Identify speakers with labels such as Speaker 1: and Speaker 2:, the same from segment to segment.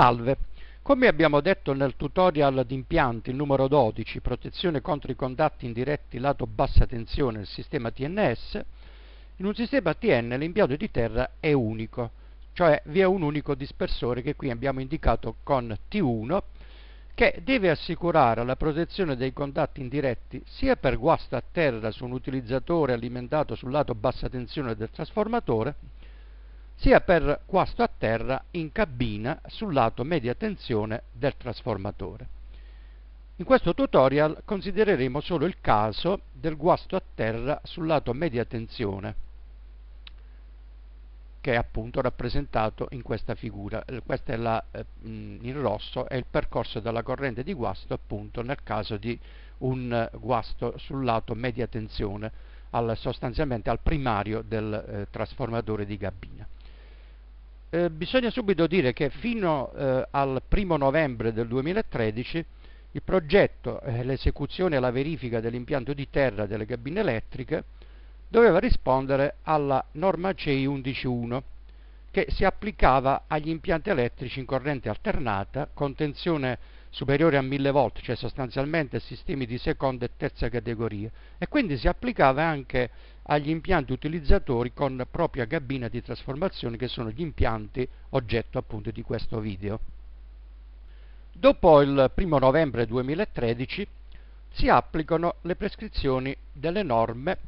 Speaker 1: Salve! Come abbiamo detto nel tutorial di impianti numero 12, protezione contro i contatti indiretti lato bassa tensione del sistema TNS, in un sistema TN l'impianto di terra è unico, cioè vi è un unico dispersore che qui abbiamo indicato con T1 che deve assicurare la protezione dei contatti indiretti sia per guasto a terra su un utilizzatore alimentato sul lato bassa tensione del trasformatore sia per guasto a terra in cabina sul lato media tensione del trasformatore. In questo tutorial considereremo solo il caso del guasto a terra sul lato media tensione che è appunto rappresentato in questa figura. Questa è la, eh, in rosso è il percorso della corrente di guasto appunto nel caso di un guasto sul lato media tensione, al, sostanzialmente al primario del eh, trasformatore di cabina. Eh, bisogna subito dire che fino eh, al 1 novembre del 2013 il progetto, eh, l'esecuzione e la verifica dell'impianto di terra delle cabine elettriche doveva rispondere alla norma CEI 11.1 che si applicava agli impianti elettrici in corrente alternata con tensione superiore a 1000 volt, cioè sostanzialmente sistemi di seconda e terza categoria e quindi si applicava anche agli impianti utilizzatori con propria cabina di trasformazione che sono gli impianti oggetto appunto di questo video. Dopo il 1 novembre 2013 si applicano le prescrizioni delle norme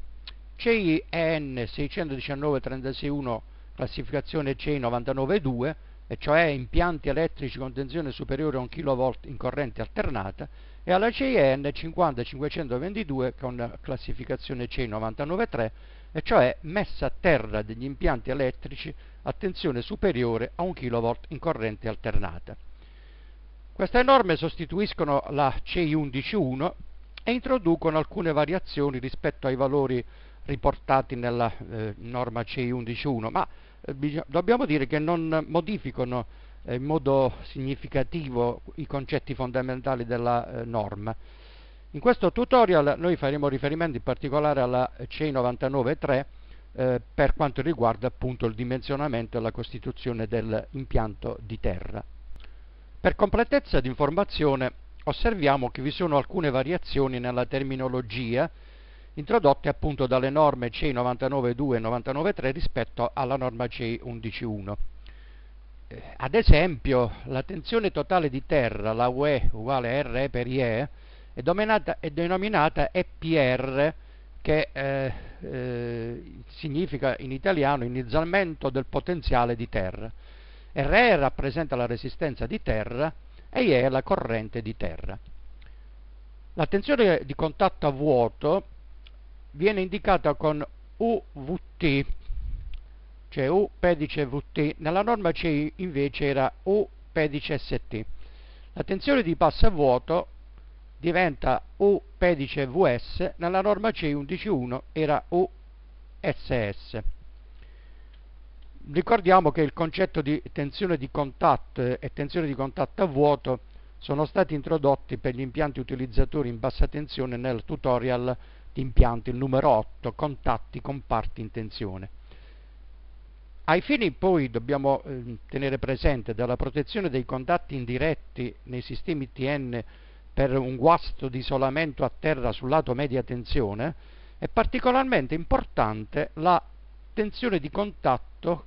Speaker 1: CIEN 619-361 classificazione CI 99-2 e cioè impianti elettrici con tensione superiore a 1 kV in corrente alternata e alla CIN 50522 con classificazione C993, e cioè messa a terra degli impianti elettrici a tensione superiore a 1 kV in corrente alternata. Queste norme sostituiscono la CI 11.1 e introducono alcune variazioni rispetto ai valori riportati nella eh, norma CI 11.1, ma eh, dobbiamo dire che non modificano eh, in modo significativo i concetti fondamentali della eh, norma. In questo tutorial noi faremo riferimento in particolare alla CE 993 eh, per quanto riguarda appunto il dimensionamento e la costituzione dell'impianto di terra. Per completezza di informazione osserviamo che vi sono alcune variazioni nella terminologia introdotte appunto dalle norme CE 992 e 993 rispetto alla norma CE 111. Eh, ad esempio la tensione totale di terra, la UE uguale a RE per IE, è, è denominata EPR, che eh, eh, significa in italiano iniziamento del potenziale di terra. RE rappresenta la resistenza di terra e IE la corrente di terra. La tensione di contatto a vuoto viene indicata con UVT, cioè O pedice VT, nella norma C invece era O pedice ST. La tensione di passa a vuoto diventa O pedice VS, nella norma C11.1 era OSS. Ricordiamo che il concetto di tensione di contatto e tensione di contatto a vuoto sono stati introdotti per gli impianti utilizzatori in bassa tensione nel tutorial di impianti il numero 8, contatti con parti in tensione. Ai fini poi dobbiamo ehm, tenere presente della protezione dei contatti indiretti nei sistemi TN per un guasto di isolamento a terra sul lato media tensione, è particolarmente importante la tensione di contatto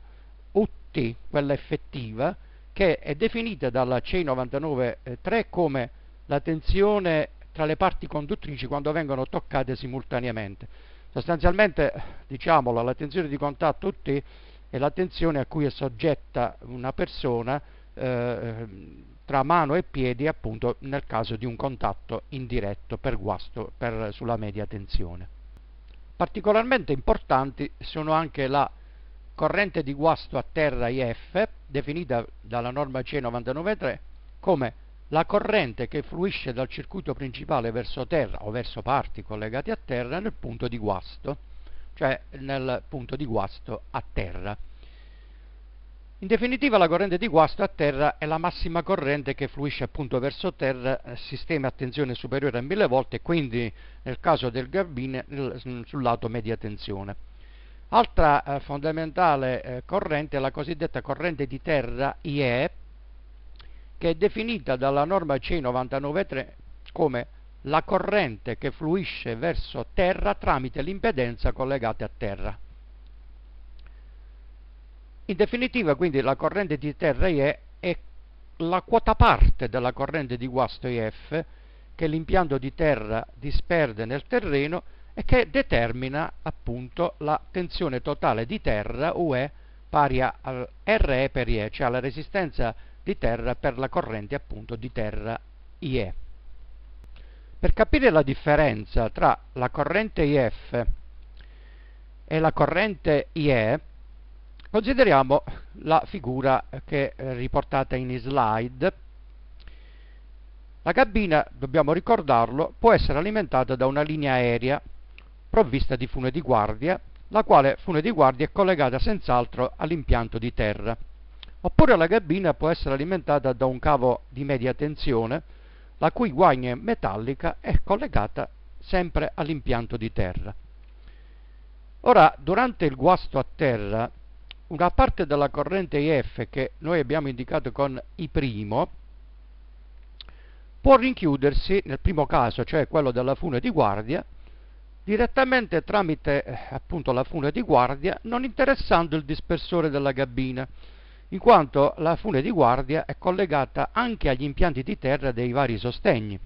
Speaker 1: UT, quella effettiva, che è definita dalla CEI 993 eh, come la tensione tra le parti conduttrici quando vengono toccate simultaneamente. Sostanzialmente, diciamolo, la tensione di contatto UT e l'attenzione a cui è soggetta una persona eh, tra mano e piedi appunto nel caso di un contatto indiretto per guasto per, sulla media tensione. Particolarmente importanti sono anche la corrente di guasto a terra IF, definita dalla norma C993 come la corrente che fluisce dal circuito principale verso terra o verso parti collegate a terra nel punto di guasto cioè nel punto di guasto a terra. In definitiva la corrente di guasto a terra è la massima corrente che fluisce appunto verso terra eh, sistema a tensione superiore a 1000 V e quindi nel caso del garbine mm, sul lato media tensione. Altra eh, fondamentale eh, corrente è la cosiddetta corrente di terra IE che è definita dalla norma C993 come la corrente che fluisce verso terra tramite l'impedenza collegata a terra. In definitiva, quindi, la corrente di terra IE è la quota parte della corrente di guasto IF che l'impianto di terra disperde nel terreno e che determina appunto la tensione totale di terra UE pari a RE per IE, cioè alla resistenza di terra per la corrente appunto di terra IE. Per capire la differenza tra la corrente IF e la corrente IE, consideriamo la figura che è riportata in slide. La cabina, dobbiamo ricordarlo, può essere alimentata da una linea aerea provvista di fune di guardia, la quale fune di guardia è collegata senz'altro all'impianto di terra. Oppure la cabina può essere alimentata da un cavo di media tensione la cui guagna metallica è collegata sempre all'impianto di terra. Ora, durante il guasto a terra, una parte della corrente IF che noi abbiamo indicato con I' può rinchiudersi, nel primo caso, cioè quello della fune di guardia, direttamente tramite eh, appunto la fune di guardia, non interessando il dispersore della gabbina in quanto la fune di guardia è collegata anche agli impianti di terra dei vari sostegni.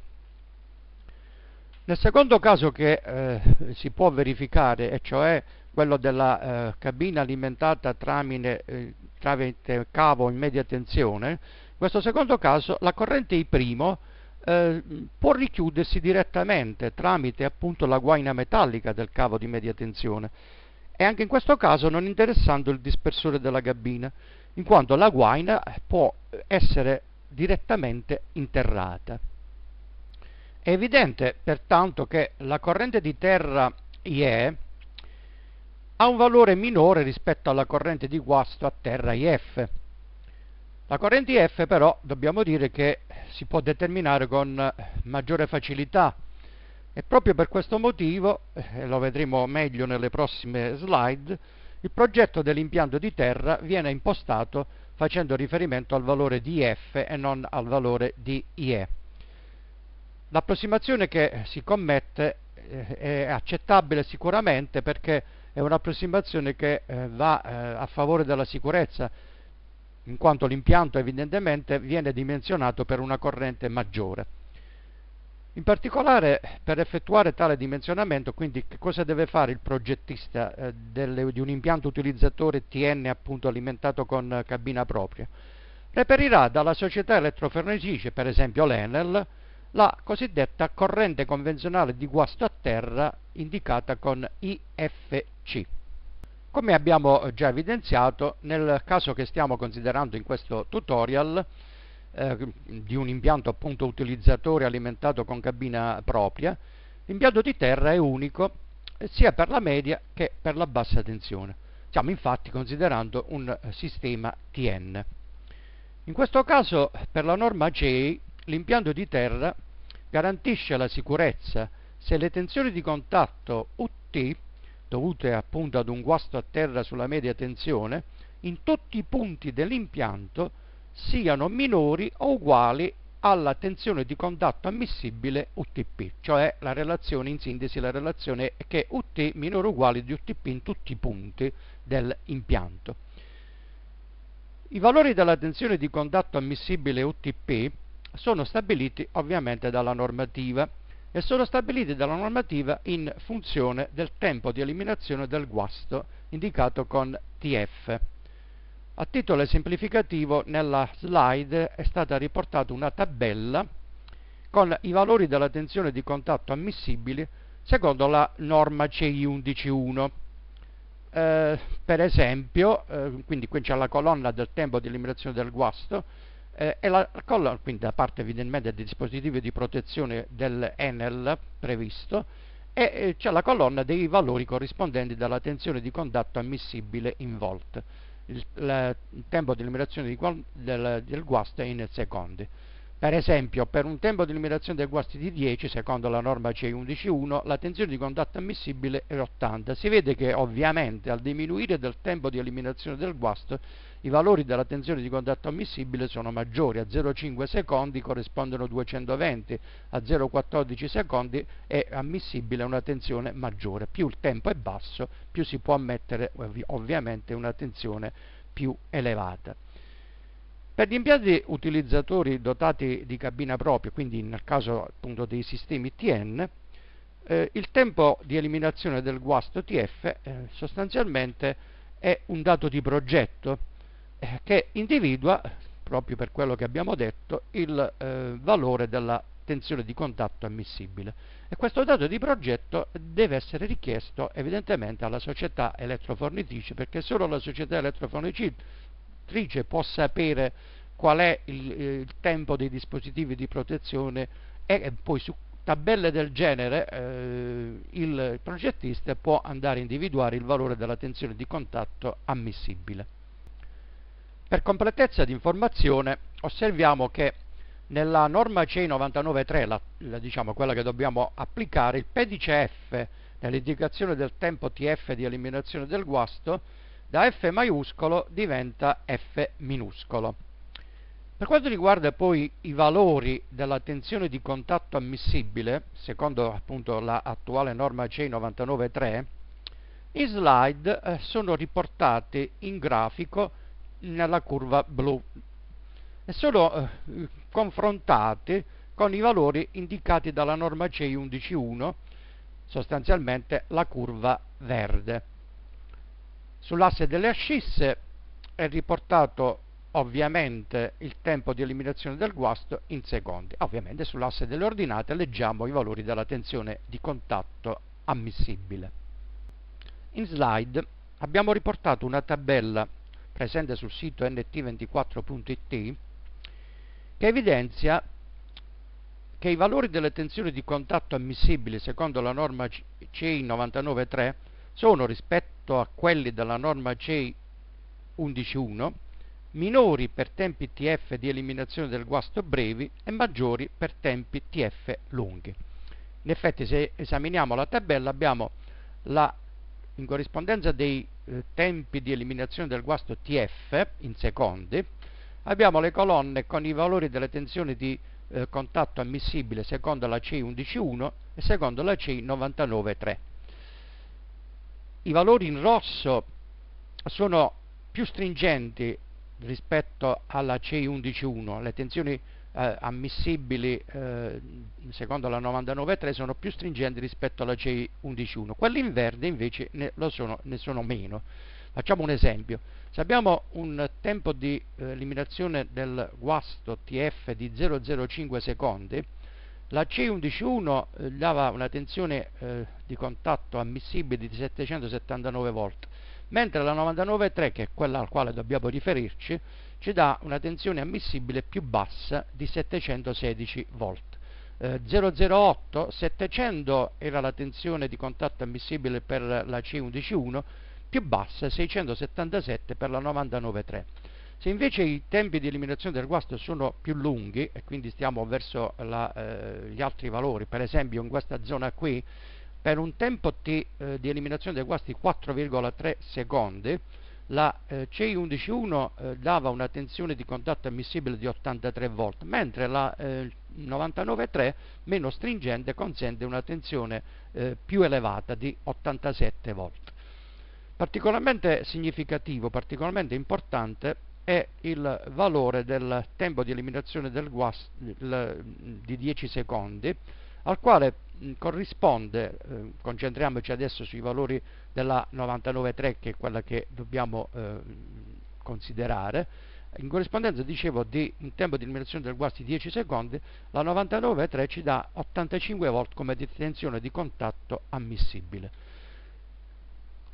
Speaker 1: Nel secondo caso che eh, si può verificare, e cioè quello della eh, cabina alimentata tramite, eh, tramite, cavo in media tensione, in questo secondo caso la corrente I' eh, può richiudersi direttamente tramite appunto la guaina metallica del cavo di media tensione e anche in questo caso non interessando il dispersore della cabina, in quanto la guaina può essere direttamente interrata. È evidente pertanto che la corrente di terra IE ha un valore minore rispetto alla corrente di guasto a terra IF. La corrente IF però dobbiamo dire che si può determinare con maggiore facilità e proprio per questo motivo, e lo vedremo meglio nelle prossime slide, il progetto dell'impianto di terra viene impostato facendo riferimento al valore di F e non al valore di IE. L'approssimazione che si commette eh, è accettabile sicuramente perché è un'approssimazione che eh, va eh, a favore della sicurezza, in quanto l'impianto evidentemente viene dimensionato per una corrente maggiore. In particolare per effettuare tale dimensionamento, quindi che cosa deve fare il progettista eh, delle, di un impianto utilizzatore TN appunto alimentato con cabina propria? Reperirà dalla società elettrofornitrice, per esempio l'Enel, la cosiddetta corrente convenzionale di guasto a terra indicata con IFC. Come abbiamo già evidenziato, nel caso che stiamo considerando in questo tutorial, eh, di un impianto appunto utilizzatore alimentato con cabina propria, l'impianto di terra è unico sia per la media che per la bassa tensione. Stiamo infatti considerando un eh, sistema TN. In questo caso, per la norma CEI, l'impianto di terra garantisce la sicurezza se le tensioni di contatto UT, dovute appunto ad un guasto a terra sulla media tensione, in tutti i punti dell'impianto siano minori o uguali alla tensione di contatto ammissibile UTP, cioè la relazione, in sintesi, la relazione è che UT è minore o uguale di UTP in tutti i punti dell'impianto. I valori della tensione di contatto ammissibile UTP sono stabiliti ovviamente dalla normativa e sono stabiliti dalla normativa in funzione del tempo di eliminazione del guasto indicato con TF. A titolo esemplificativo nella slide è stata riportata una tabella con i valori della tensione di contatto ammissibili secondo la norma CI 11.1. Eh, per esempio, eh, quindi qui c'è la colonna del tempo di eliminazione del guasto eh, e la colonna, quindi da parte evidentemente dei dispositivi di protezione dell'Enel previsto, e eh, c'è la colonna dei valori corrispondenti dalla tensione di contatto ammissibile in volt il, il tempo di eliminazione di, del, del guasto è in secondi. Per esempio, per un tempo di limitazione dei guasti di 10, secondo la norma CE 111 la tensione di contatto ammissibile è 80. Si vede che ovviamente al diminuire del tempo di eliminazione del guasto, i valori della tensione di contatto ammissibile sono maggiori. A 0,5 secondi corrispondono 220, a 0,14 secondi è ammissibile una tensione maggiore. Più il tempo è basso, più si può ammettere ovviamente una tensione più elevata. Per gli impianti utilizzatori dotati di cabina propria, quindi nel caso appunto dei sistemi TN, eh, il tempo di eliminazione del guasto TF eh, sostanzialmente è un dato di progetto eh, che individua, proprio per quello che abbiamo detto, il eh, valore della tensione di contatto ammissibile. E questo dato di progetto deve essere richiesto evidentemente alla società elettrofornitrice, perché solo la società elettrofornitrice istruttrice può sapere qual è il, eh, il tempo dei dispositivi di protezione e poi su tabelle del genere eh, il progettista può andare a individuare il valore della tensione di contatto ammissibile. Per completezza di informazione osserviamo che nella norma CE 99.3, la, la, diciamo quella che dobbiamo applicare, il pedice F nell'indicazione del tempo TF di eliminazione del guasto da F maiuscolo diventa F minuscolo. Per quanto riguarda poi i valori della tensione di contatto ammissibile, secondo appunto l'attuale norma CEI 99.3, i slide eh, sono riportati in grafico nella curva blu e sono eh, confrontati con i valori indicati dalla norma CEI 11.1, sostanzialmente la curva verde. Sull'asse delle ascisse è riportato ovviamente il tempo di eliminazione del guasto in secondi. Ah, ovviamente sull'asse delle ordinate leggiamo i valori della tensione di contatto ammissibile. In slide abbiamo riportato una tabella presente sul sito nt24.it che evidenzia che i valori delle tensioni di contatto ammissibili secondo la norma CI 99.3 sono rispetto a quelli della norma C 11.1 minori per tempi TF di eliminazione del guasto brevi e maggiori per tempi TF lunghi. In effetti se esaminiamo la tabella abbiamo la, in corrispondenza dei eh, tempi di eliminazione del guasto TF in secondi, abbiamo le colonne con i valori delle tensioni di eh, contatto ammissibile secondo la C11.1 e secondo la C99.3 i valori in rosso sono più stringenti rispetto alla C11.1, le tensioni eh, ammissibili eh, secondo la 99.3 sono più stringenti rispetto alla C11.1, quelle in verde invece ne sono, ne, sono, meno. Facciamo un esempio, se abbiamo un tempo di eh, eliminazione del guasto TF di 0,05 secondi, la C11.1 eh, dava una tensione eh, di contatto ammissibile di 779 V, mentre la 99.3, che è quella al quale dobbiamo riferirci, ci dà una tensione ammissibile più bassa di 716 V. Eh, 008 700 era la tensione di contatto ammissibile per la C11.1, più bassa 677 per la 99.3. Se invece i tempi di eliminazione del guasto sono più lunghi e quindi stiamo verso la, eh, gli altri valori, per esempio in questa zona qui, per un tempo T eh, di eliminazione del guasto di 4,3 secondi, la eh, CI111 eh, dava una tensione di contatto ammissibile di 83 volt, mentre la eh, 99.3 meno stringente consente una tensione eh, più elevata di 87 volt. Particolarmente significativo, particolarmente importante è il valore del tempo di eliminazione del guasto di 10 secondi al quale corrisponde, eh, concentriamoci adesso sui valori della 99.3 che è quella che dobbiamo eh, considerare, in corrispondenza dicevo di un tempo di eliminazione del guasto di 10 secondi, la 99.3 ci dà 85 volt come detenzione di contatto ammissibile.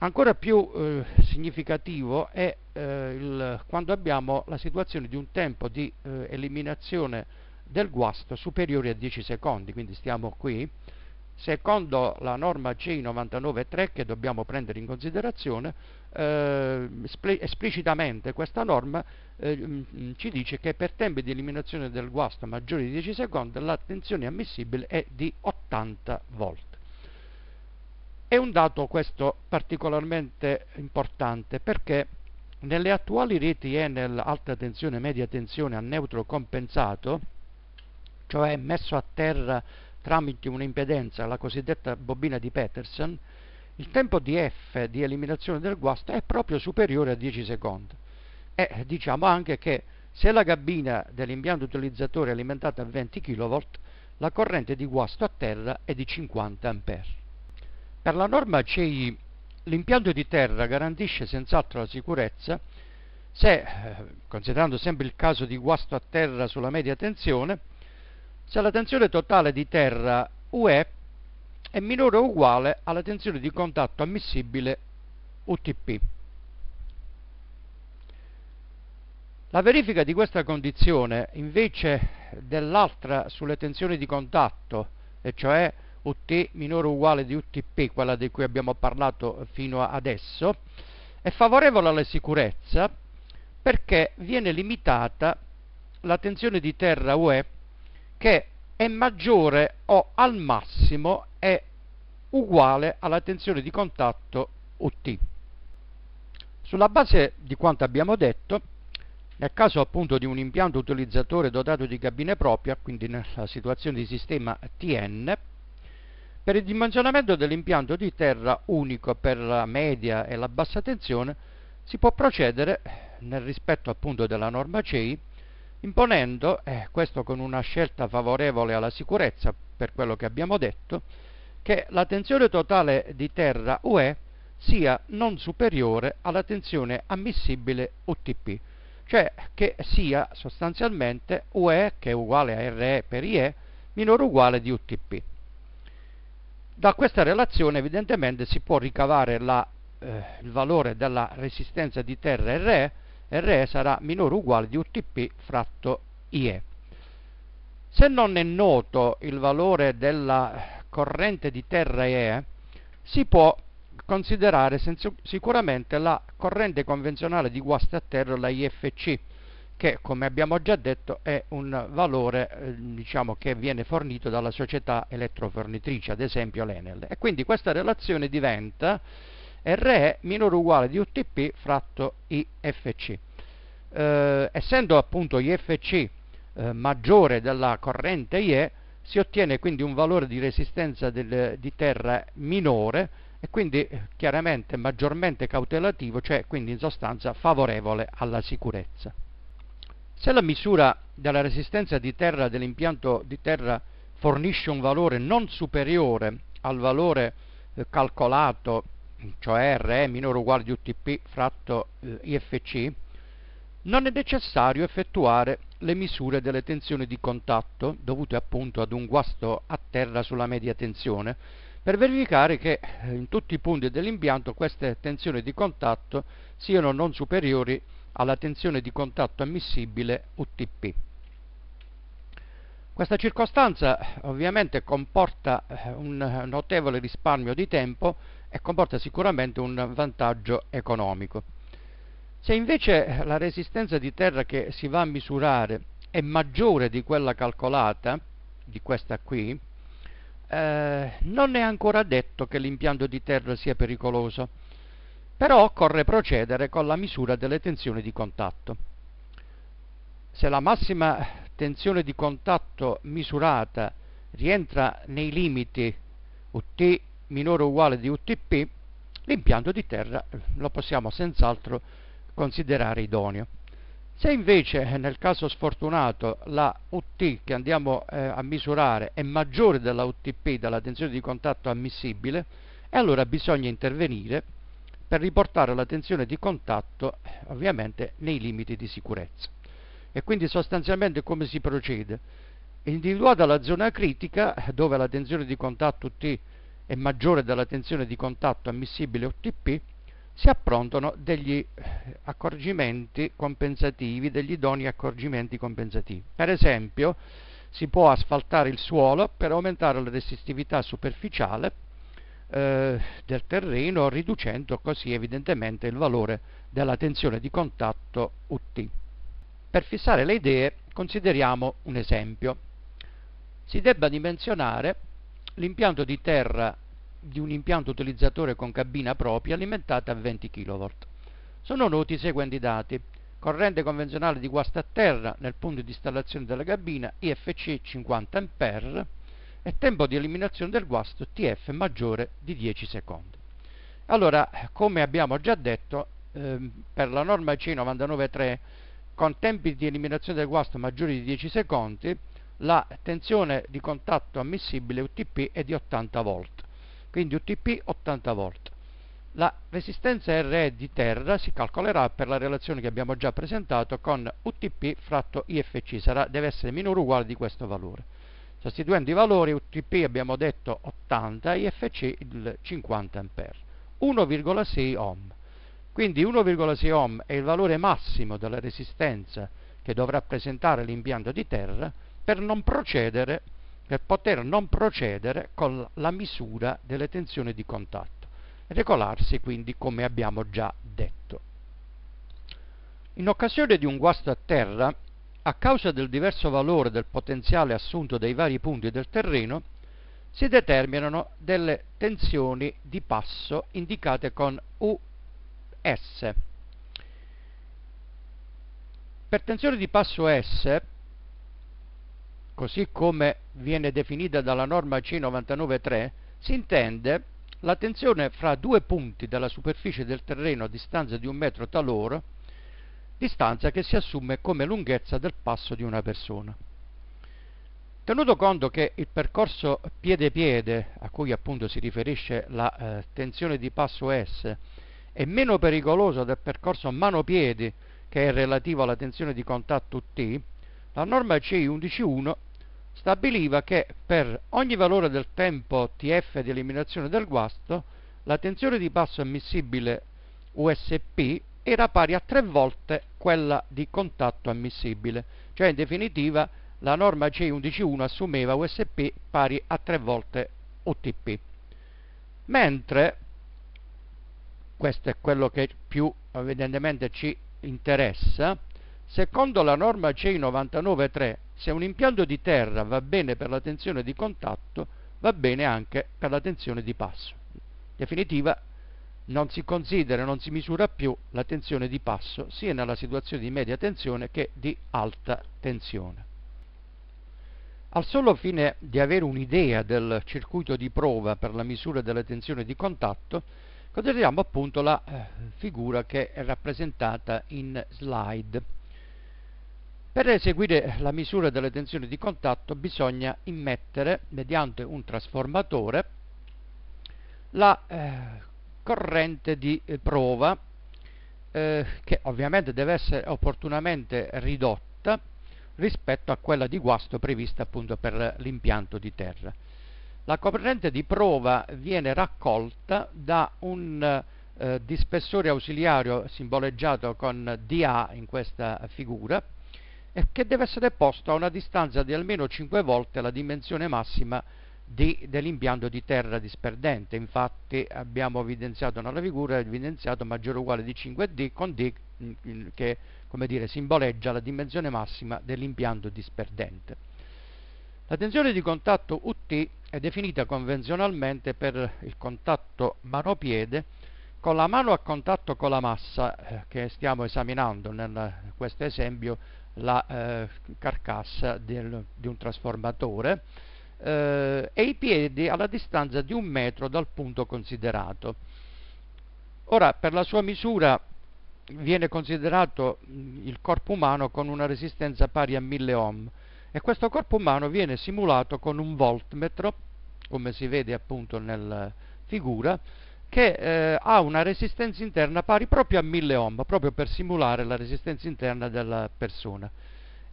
Speaker 1: Ancora più eh, significativo è eh, il, quando abbiamo la situazione di un tempo di eh, eliminazione del guasto superiore a 10 secondi, quindi stiamo qui. Secondo la norma C993 che dobbiamo prendere in considerazione, eh, esplicitamente questa norma eh, mm, ci dice che per tempi di eliminazione del guasto maggiori di 10 secondi la tensione ammissibile è di 80 volte. È un dato questo particolarmente importante perché nelle attuali reti Enel alta tensione media tensione a neutro compensato, cioè messo a terra tramite un'impedenza, la cosiddetta bobina di Peterson, il tempo di F di eliminazione del guasto è proprio superiore a 10 secondi. E diciamo anche che se la cabina dell'impianto utilizzatore è alimentata a 20 kV, la corrente di guasto a terra è di 50 ampere. Per la norma CEI l'impianto di terra garantisce senz'altro la sicurezza se, eh, considerando sempre il caso di guasto a terra sulla media tensione, se la tensione totale di terra UE è minore o uguale alla tensione di contatto ammissibile UTP. La verifica di questa condizione invece dell'altra sulle tensioni di contatto, e cioè ut minore o uguale di UTP, quella di cui abbiamo parlato fino adesso, è favorevole alla sicurezza perché viene limitata la tensione di terra UE che è maggiore o al massimo è uguale alla tensione di contatto UT. Sulla base di quanto abbiamo detto, nel caso appunto di un impianto utilizzatore dotato di cabine propria, quindi nella situazione di sistema TN, per il dimensionamento dell'impianto di terra unico per la media e la bassa tensione si può procedere, eh, nel rispetto appunto della norma CEI, imponendo, eh, questo con una scelta favorevole alla sicurezza per quello che abbiamo detto, che la tensione totale di terra UE sia non superiore alla tensione ammissibile UTP, cioè che sia sostanzialmente UE, che è uguale a RE per IE, minore o uguale di UTP. Da questa relazione evidentemente si può ricavare la, eh, il valore della resistenza di terra RE, RE sarà minore o uguale di UTP fratto IE. Se non è noto il valore della corrente di terra IE, si può considerare sicuramente la corrente convenzionale di guasta a terra, la IFC, che come abbiamo già detto è un valore eh, diciamo, che viene fornito dalla società elettrofornitrice, ad esempio l'Enel. E quindi questa relazione diventa RE minore uguale di UTP fratto IFC. Eh, essendo appunto IFC eh, maggiore della corrente IE, si ottiene quindi un valore di resistenza del, di terra minore e quindi eh, chiaramente maggiormente cautelativo, cioè quindi in sostanza favorevole alla sicurezza. Se la misura della resistenza di terra dell'impianto di terra fornisce un valore non superiore al valore eh, calcolato, cioè RE minore o uguale di UTP fratto eh, IFC, non è necessario effettuare le misure delle tensioni di contatto dovute appunto ad un guasto a terra sulla media tensione per verificare che eh, in tutti i punti dell'impianto queste tensioni di contatto siano non superiori a alla tensione di contatto ammissibile UTP. Questa circostanza ovviamente comporta eh, un notevole risparmio di tempo e comporta sicuramente un vantaggio economico. Se invece la resistenza di terra che si va a misurare è maggiore di quella calcolata, di questa qui, eh, non è ancora detto che l'impianto di terra sia pericoloso però occorre procedere con la misura delle tensioni di contatto. Se la massima tensione di contatto misurata rientra nei limiti UT minore o uguale di UTP, l'impianto di terra lo possiamo senz'altro considerare idoneo. Se invece nel caso sfortunato la UT che andiamo eh, a misurare è maggiore della UTP, della tensione di contatto ammissibile, allora bisogna intervenire per riportare la tensione di contatto eh, ovviamente nei limiti di sicurezza. E quindi sostanzialmente come si procede? Individuata la zona critica dove la tensione di contatto T è maggiore della tensione di contatto ammissibile OTP, si approntano degli eh, accorgimenti compensativi, degli idoni accorgimenti compensativi. Per esempio, si può asfaltare il suolo per aumentare la resistività superficiale eh, del terreno riducendo così evidentemente il valore della tensione di contatto UT. Per fissare le idee consideriamo un esempio. Si debba dimensionare l'impianto di terra di un impianto utilizzatore con cabina propria alimentata a 20 kV. Sono noti i seguenti dati. Corrente convenzionale di guasta a terra nel punto di installazione della cabina IFC 50 A e tempo di eliminazione del guasto TF maggiore di 10 secondi. Allora, come abbiamo già detto, ehm, per la norma C993 con tempi di eliminazione del guasto maggiori di 10 secondi, la tensione di contatto ammissibile UTP è di 80 V, quindi UTP 80 V. La resistenza RE di terra si calcolerà per la relazione che abbiamo già presentato con UTP fratto IFC, sarà, deve essere minore o uguale di questo valore sostituendo i valori UTP abbiamo detto 80 IFC il 50 A 1,6 ohm quindi 1,6 ohm è il valore massimo della resistenza che dovrà presentare l'impianto di terra per, per poter non procedere con la misura delle tensioni di contatto regolarsi quindi come abbiamo già detto in occasione di un guasto a terra a causa del diverso valore del potenziale assunto dai vari punti del terreno, si determinano delle tensioni di passo indicate con US. Per tensione di passo S, così come viene definita dalla norma C99.3, si intende la tensione fra due punti della superficie del terreno a distanza di un metro tal'ora distanza che si assume come lunghezza del passo di una persona. Tenuto conto che il percorso piede-piede, a cui appunto si riferisce la eh, tensione di passo S, è meno pericoloso del percorso mano piede che è relativo alla tensione di contatto T, la norma C11.1 stabiliva che per ogni valore del tempo TF di eliminazione del guasto, la tensione di passo ammissibile USP era pari a tre volte quella di contatto ammissibile, cioè in definitiva la norma C11.1 assumeva USP pari a tre volte UTP, mentre questo è quello che più evidentemente ci interessa, secondo la norma C99.3 se un impianto di terra va bene per la tensione di contatto, va bene anche per la tensione di passo. In definitiva non si considera non si misura più la tensione di passo sia nella situazione di media tensione che di alta tensione. Al solo fine di avere un'idea del circuito di prova per la misura della tensione di contatto, consideriamo appunto la eh, figura che è rappresentata in slide. Per eseguire la misura della tensione di contatto bisogna immettere, mediante un trasformatore, la eh, corrente di eh, prova eh, che ovviamente deve essere opportunamente ridotta rispetto a quella di guasto prevista appunto per l'impianto di terra. La corrente di prova viene raccolta da un eh, dispessore ausiliario simboleggiato con DA in questa figura e che deve essere posto a una distanza di almeno 5 volte la dimensione massima dell'impianto di terra disperdente. Infatti abbiamo evidenziato nella figura evidenziato maggiore o uguale di 5D con D mm, che dire, simboleggia la dimensione massima dell'impianto disperdente. La tensione di contatto UT è definita convenzionalmente per il contatto mano-piede con la mano a contatto con la massa eh, che stiamo esaminando in questo esempio la eh, carcassa del, di un trasformatore eh, e i piedi alla distanza di un metro dal punto considerato. Ora, per la sua misura viene considerato mm, il corpo umano con una resistenza pari a 1000 ohm e questo corpo umano viene simulato con un voltmetro, come si vede appunto nella eh, figura, che eh, ha una resistenza interna pari proprio a 1000 ohm, proprio per simulare la resistenza interna della persona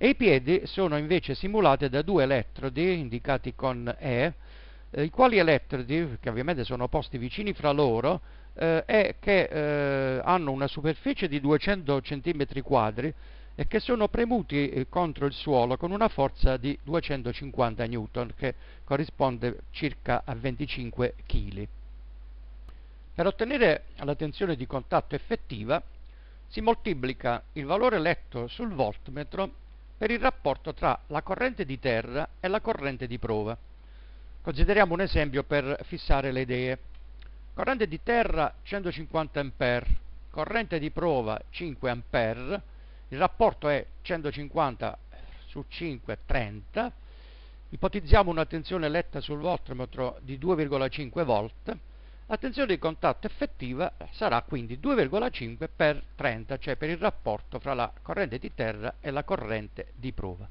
Speaker 1: e i piedi sono invece simulati da due elettrodi indicati con E, eh, i quali elettrodi, che ovviamente sono posti vicini fra loro, eh, e che eh, hanno una superficie di 200 cm quadri e che sono premuti eh, contro il suolo con una forza di 250 N, che corrisponde circa a 25 kg. Per ottenere la tensione di contatto effettiva si moltiplica il valore letto sul voltmetro per il rapporto tra la corrente di terra e la corrente di prova. Consideriamo un esempio per fissare le idee. Corrente di terra 150 A, corrente di prova 5 A, il rapporto è 150 su 5 30, ipotizziamo una tensione letta sul voltmetro di 2,5 volt. La tensione di contatto effettiva sarà quindi 2,5 per 30, cioè per il rapporto fra la corrente di terra e la corrente di prova.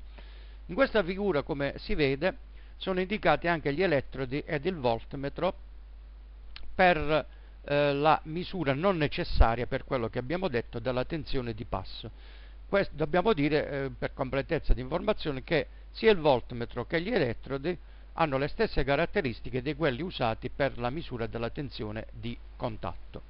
Speaker 1: In questa figura, come si vede, sono indicati anche gli elettrodi ed il voltmetro per eh, la misura non necessaria per quello che abbiamo detto della tensione di passo. Questo, dobbiamo dire eh, per completezza di informazione che sia il voltmetro che gli elettrodi hanno le stesse caratteristiche di quelli usati per la misura della tensione di contatto.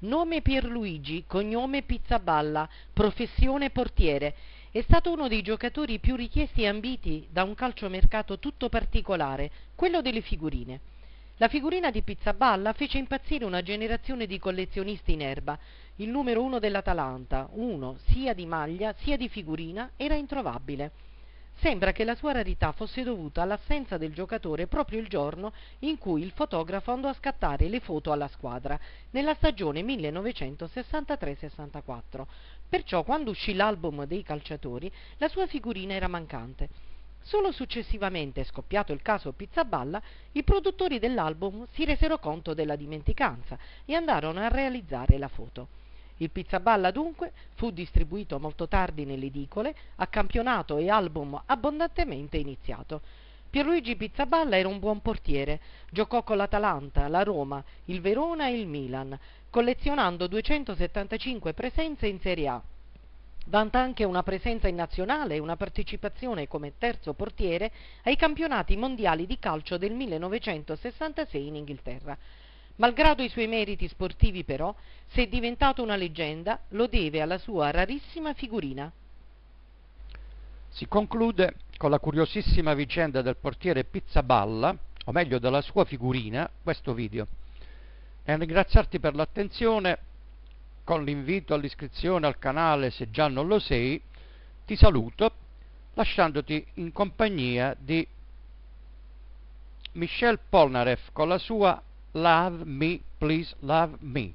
Speaker 2: Nome Pierluigi, cognome Pizzaballa, professione portiere. È stato uno dei giocatori più richiesti e ambiti da un calciomercato tutto particolare, quello delle figurine. La figurina di Pizzaballa fece impazzire una generazione di collezionisti in erba. Il numero uno dell'Atalanta, uno sia di maglia sia di figurina, era introvabile sembra che la sua rarità fosse dovuta all'assenza del giocatore proprio il giorno in cui il fotografo andò a scattare le foto alla squadra, nella stagione 1963-64. Perciò quando uscì l'album dei calciatori, la sua figurina era mancante. Solo successivamente, scoppiato il caso Pizzaballa, i produttori dell'album si resero conto della dimenticanza e andarono a realizzare la foto. Il Pizzaballa dunque fu distribuito molto tardi nelle edicole, a campionato e album abbondantemente iniziato. Pierluigi Pizzaballa era un buon portiere, giocò con l'Atalanta, la Roma, il Verona e il Milan, collezionando 275 presenze in Serie A. Vanta anche una presenza in nazionale e una partecipazione come terzo portiere ai campionati mondiali di calcio del 1966 in Inghilterra. Malgrado i suoi meriti sportivi però, se è diventato una leggenda lo deve alla sua rarissima figurina.
Speaker 1: Si conclude con la curiosissima vicenda del portiere Pizzaballa, o meglio della sua figurina, questo video. E a ringraziarti per l'attenzione, con l'invito all'iscrizione al canale se già non lo sei, ti saluto lasciandoti in compagnia di Michel Polnareff con la sua Love me, please love me.